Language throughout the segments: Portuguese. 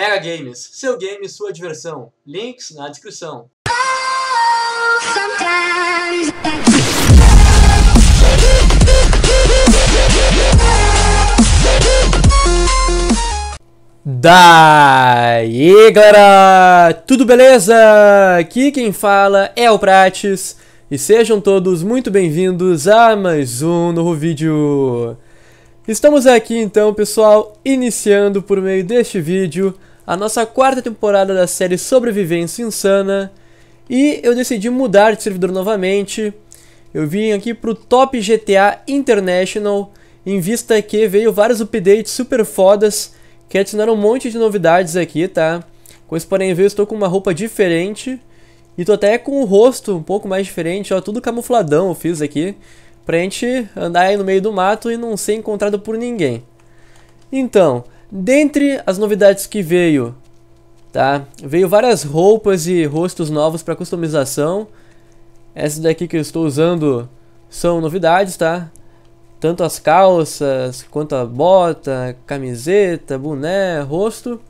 Mega Games, seu game e sua diversão. Links na descrição. Daí galera, tudo beleza? Aqui quem fala é o Prates e sejam todos muito bem-vindos a mais um novo vídeo. Estamos aqui então pessoal, iniciando por meio deste vídeo a nossa quarta temporada da série Sobrevivência Insana. E eu decidi mudar de servidor novamente. Eu vim aqui pro Top GTA International, em vista que veio vários updates super fodas, que adicionaram um monte de novidades aqui, tá? Com isso, podem ver, eu estou com uma roupa diferente, e tô até com o rosto um pouco mais diferente, ó, tudo camufladão eu fiz aqui, pra gente andar aí no meio do mato e não ser encontrado por ninguém. Então, Dentre as novidades que veio, tá? Veio várias roupas e rostos novos para customização. Essas daqui que eu estou usando são novidades, tá? Tanto as calças, quanto a bota, camiseta, boné, rosto.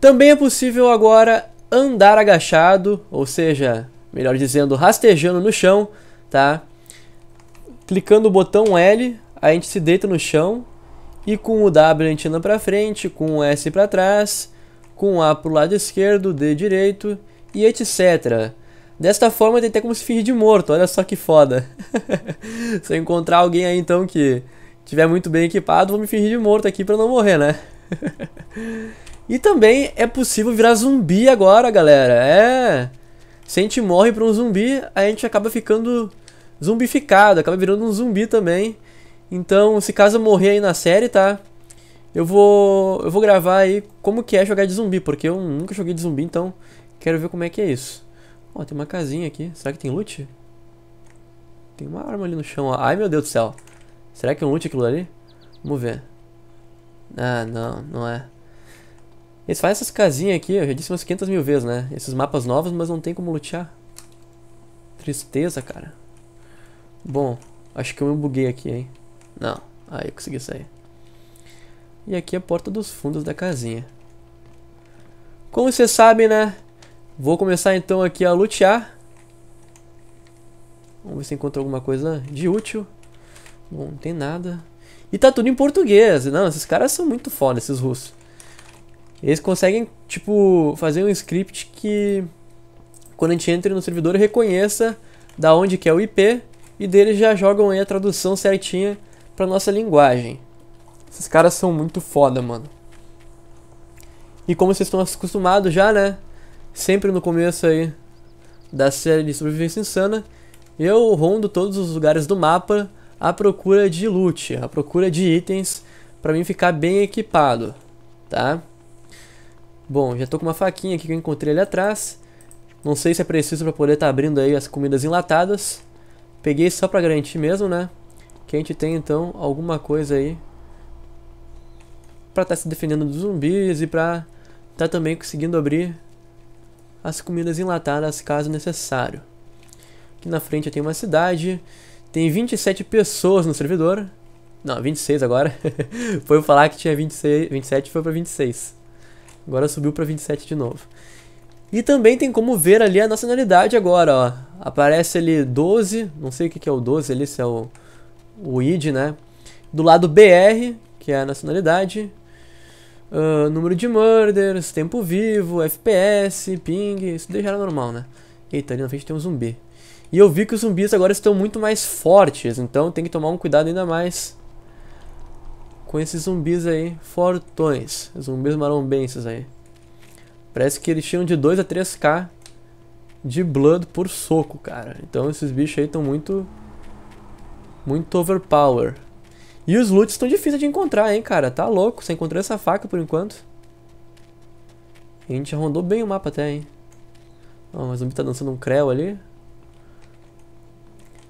Também é possível agora andar agachado, ou seja, melhor dizendo, rastejando no chão, tá? Clicando o botão L, a gente se deita no chão e com o W lentino para frente, com o S para trás, com o A para o lado esquerdo, D direito e etc. Desta forma tem até como se fingir de morto, olha só que foda. se eu encontrar alguém aí então que tiver muito bem equipado, vou me fingir de morto aqui para não morrer, né? e também é possível virar zumbi agora, galera. É. Se a gente morre para um zumbi, a gente acaba ficando zumbificado, acaba virando um zumbi também. Então, se caso eu morrer aí na série, tá? Eu vou, eu vou gravar aí como que é jogar de zumbi, porque eu nunca joguei de zumbi, então quero ver como é que é isso. Ó, tem uma casinha aqui. Será que tem loot? Tem uma arma ali no chão, ó. Ai, meu Deus do céu. Será que é um loot aquilo ali? Vamos ver. Ah, não, não é. Eles fazem essas casinhas aqui, eu já disse umas 500 mil vezes, né? Esses mapas novos, mas não tem como lutear. Tristeza, cara. Bom, acho que eu me buguei aqui, hein. Não, aí eu consegui sair. E aqui é a porta dos fundos da casinha. Como você sabe, né? Vou começar então aqui a lutear. Vamos ver se encontro alguma coisa de útil. Bom, não tem nada. E tá tudo em português. Não, esses caras são muito foda, esses russos. Eles conseguem, tipo, fazer um script que quando a gente entra no servidor reconheça da onde que é o IP e deles já jogam aí a tradução certinha pra nossa linguagem. Esses caras são muito foda, mano. E como vocês estão acostumados já, né? Sempre no começo aí da série de sobrevivência insana, eu rondo todos os lugares do mapa à procura de loot, à procura de itens para mim ficar bem equipado, tá? Bom, já tô com uma faquinha aqui que eu encontrei ali atrás. Não sei se é preciso para poder estar tá abrindo aí as comidas enlatadas. Peguei só para garantir mesmo, né? que a gente tem então alguma coisa aí para estar tá se defendendo dos zumbis e para estar tá também conseguindo abrir as comidas enlatadas caso necessário. Aqui na frente tem uma cidade, tem 27 pessoas no servidor. Não, 26 agora. foi falar que tinha 26, 27 foi para 26. Agora subiu para 27 de novo. E também tem como ver ali a nacionalidade agora, ó. Aparece ali 12, não sei o que, que é o 12 ali, se é o o ID, né? Do lado BR, que é a nacionalidade, uh, número de murders, tempo vivo, FPS, ping, isso era normal, né? Eita, ali na frente tem um zumbi. E eu vi que os zumbis agora estão muito mais fortes, então tem que tomar um cuidado ainda mais com esses zumbis aí, fortões, zumbis marombenses aí. Parece que eles tinham de 2 a 3k de blood por soco, cara. Então esses bichos aí estão muito muito overpower. E os loots estão difíceis de encontrar, hein, cara. Tá louco. Você encontrou essa faca por enquanto. A gente rondou bem o mapa até, hein. Ó, oh, o zumbi tá dançando um creu ali.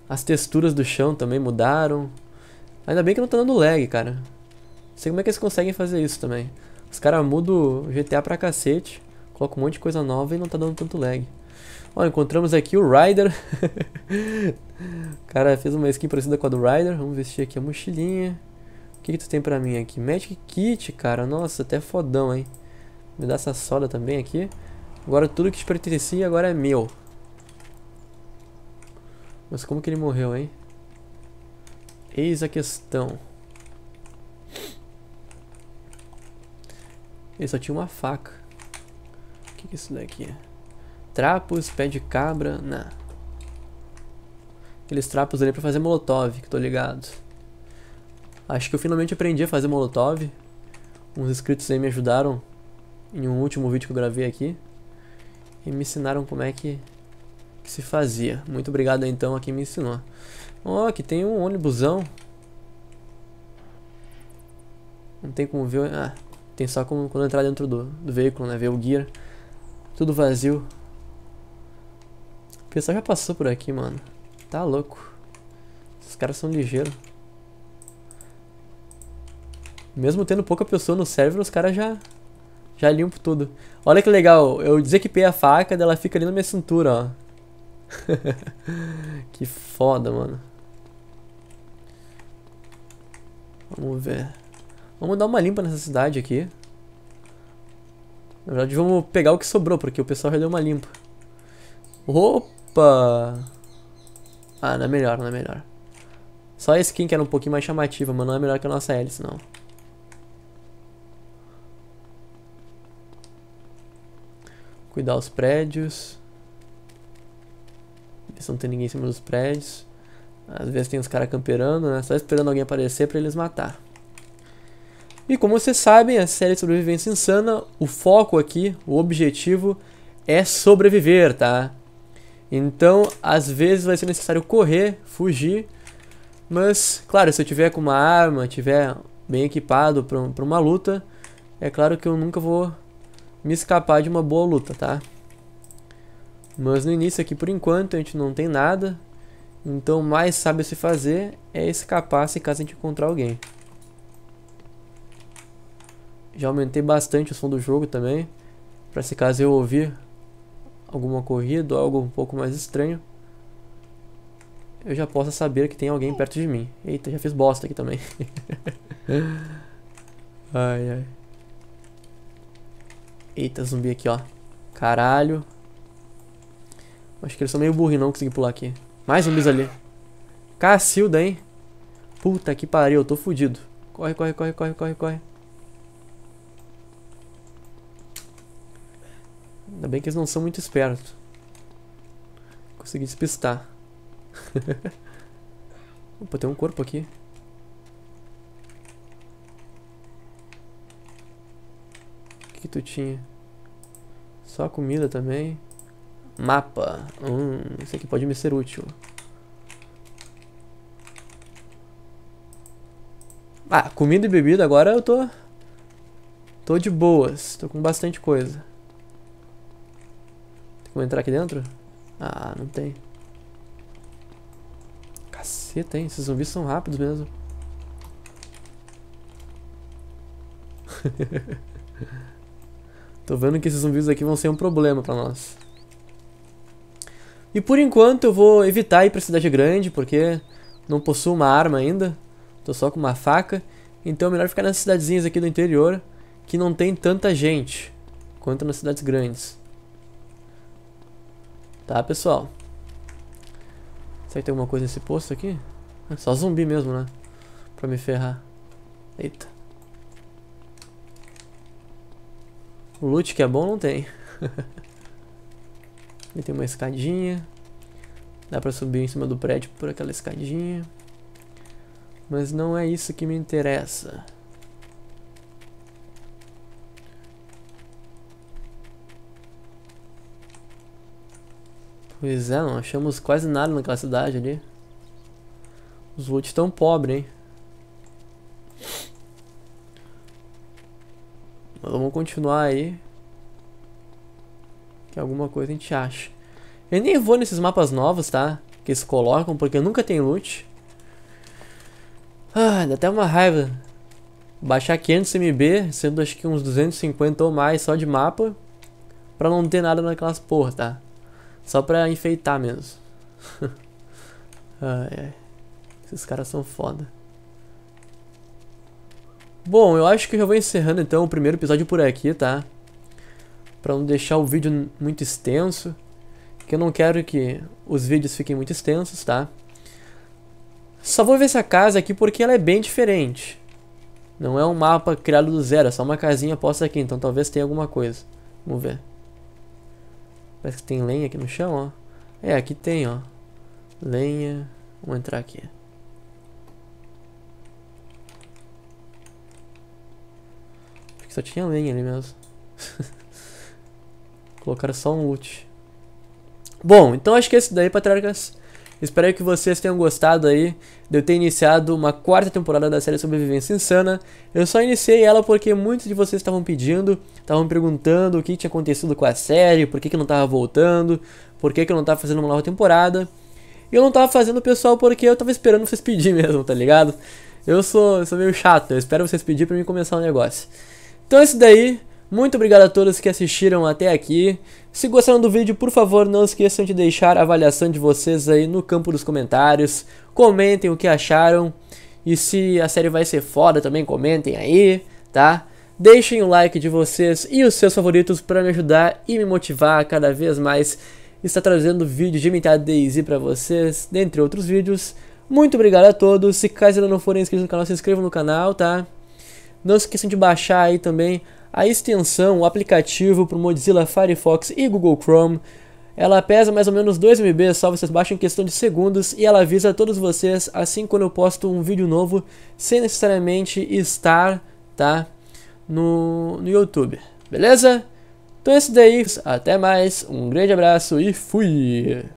As texturas do chão também mudaram. Ainda bem que não tá dando lag, cara. Não sei como é que eles conseguem fazer isso também. Os caras mudam o GTA pra cacete, colocam um monte de coisa nova e não tá dando tanto lag. Ó, encontramos aqui o rider o cara fez uma skin parecida com a do Rider. Vamos vestir aqui a mochilinha. O que, que tu tem pra mim aqui? Magic Kit, cara. Nossa, até fodão, hein? Me dá essa soda também aqui. Agora tudo que te pertencia agora é meu. Mas como que ele morreu, hein? Eis a questão. Ele só tinha uma faca. O que, que é isso daqui é? Trapos, pé de cabra, na. Né? Aqueles trapos ali pra fazer molotov, que tô ligado. Acho que eu finalmente aprendi a fazer molotov. Uns inscritos aí me ajudaram em um último vídeo que eu gravei aqui. E me ensinaram como é que, que se fazia. Muito obrigado então a quem me ensinou. Ó, oh, aqui tem um ônibusão. Não tem como ver. Ah, tem só como, quando entrar dentro do, do veículo, né? Ver o gear. Tudo vazio pessoal já passou por aqui, mano. Tá louco. Esses caras são ligeiros. Mesmo tendo pouca pessoa no server, os caras já... Já limpo tudo. Olha que legal, eu desequipei a faca, ela fica ali na minha cintura, ó. que foda, mano. Vamos ver. Vamos dar uma limpa nessa cidade aqui. Na verdade, vamos pegar o que sobrou, porque o pessoal já deu uma limpa. Opa! Opa! Ah, não é melhor, não é melhor. Só a skin que era um pouquinho mais chamativa, mas não é melhor que a nossa hélice, não. Cuidar os prédios. Ver se não tem ninguém em cima dos prédios. Às vezes tem os caras camperando, né? Só esperando alguém aparecer pra eles matar. E como vocês sabem, a série Sobrevivência Insana, o foco aqui, o objetivo é sobreviver, tá? Então, às vezes vai ser necessário correr, fugir. Mas, claro, se eu tiver com uma arma, tiver bem equipado para uma luta, é claro que eu nunca vou me escapar de uma boa luta, tá? Mas no início aqui, por enquanto, a gente não tem nada. Então, mais sabe se fazer é escapar se caso a gente encontrar alguém. Já aumentei bastante o som do jogo também, para se caso eu ouvir alguma corrida ou algo um pouco mais estranho, eu já possa saber que tem alguém perto de mim. Eita, já fiz bosta aqui também. ai, ai. Eita, zumbi aqui, ó. Caralho. Acho que eles são meio burros e não conseguem pular aqui. Mais zumbis ali. Cacilda, hein? Puta que pariu, eu tô fudido. Corre, corre, corre, corre, corre, corre. Ainda bem que eles não são muito espertos. Consegui despistar. Opa, tem um corpo aqui. O que, que tu tinha? Só comida também. Mapa. Hum, isso aqui pode me ser útil. Ah, comida e bebida agora eu tô... Tô de boas. Tô com bastante coisa. Vamos entrar aqui dentro? Ah, não tem. Caceta, hein? Esses zumbis são rápidos mesmo. Tô vendo que esses zumbis aqui vão ser um problema pra nós. E por enquanto eu vou evitar ir pra cidade grande, porque não possuo uma arma ainda. Tô só com uma faca. Então é melhor ficar nas cidadezinhas aqui do interior, que não tem tanta gente, quanto nas cidades grandes. Tá, pessoal. Será que tem alguma coisa nesse posto aqui? É só zumbi mesmo, né? Pra me ferrar. Eita. O loot que é bom não tem. tem uma escadinha. Dá pra subir em cima do prédio por aquela escadinha. Mas não é isso que me interessa. Pois é, não achamos quase nada naquela cidade ali. Os loot estão pobres, hein? Mas vamos continuar aí. Que alguma coisa a gente acha. Eu nem vou nesses mapas novos, tá? Que eles colocam, porque nunca tem loot. Ah, dá até uma raiva. Baixar 500 MB, sendo acho que uns 250 ou mais só de mapa. Pra não ter nada naquelas porra, tá? Só pra enfeitar mesmo. ai, ai. Esses caras são foda. Bom, eu acho que eu já vou encerrando então o primeiro episódio por aqui, tá? Pra não deixar o vídeo muito extenso. Que eu não quero que os vídeos fiquem muito extensos, tá? Só vou ver essa casa aqui porque ela é bem diferente. Não é um mapa criado do zero, é só uma casinha posta aqui, então talvez tenha alguma coisa. Vamos ver. Parece que tem lenha aqui no chão, ó. É, aqui tem, ó. Lenha. Vamos entrar aqui. Porque só tinha lenha ali mesmo. Colocaram só um loot. Bom, então acho que esse é isso daí, Patricas. Espero que vocês tenham gostado aí de eu ter iniciado uma quarta temporada da série Sobrevivência Insana. Eu só iniciei ela porque muitos de vocês estavam pedindo, estavam perguntando o que tinha acontecido com a série, por que, que não estava voltando, por que, que eu não estava fazendo uma nova temporada. E eu não estava fazendo, pessoal, porque eu estava esperando vocês pedir mesmo, tá ligado? Eu sou, sou meio chato, eu espero vocês pedir para mim começar o um negócio. Então é isso daí. Muito obrigado a todos que assistiram até aqui. Se gostaram do vídeo, por favor, não esqueçam de deixar a avaliação de vocês aí no campo dos comentários. Comentem o que acharam. E se a série vai ser foda também, comentem aí, tá? Deixem o like de vocês e os seus favoritos para me ajudar e me motivar a cada vez mais estar trazendo vídeo de imitar Daisy para vocês, dentre outros vídeos. Muito obrigado a todos. Se caso ainda não forem inscritos no canal, se inscrevam no canal, tá? Não se esqueçam de baixar aí também a extensão, o aplicativo para o Mozilla Firefox e Google Chrome. Ela pesa mais ou menos 2 MB, só vocês baixam em questão de segundos e ela avisa a todos vocês assim quando eu posto um vídeo novo, sem necessariamente estar tá, no, no YouTube. Beleza? Então é isso daí, até mais, um grande abraço e fui!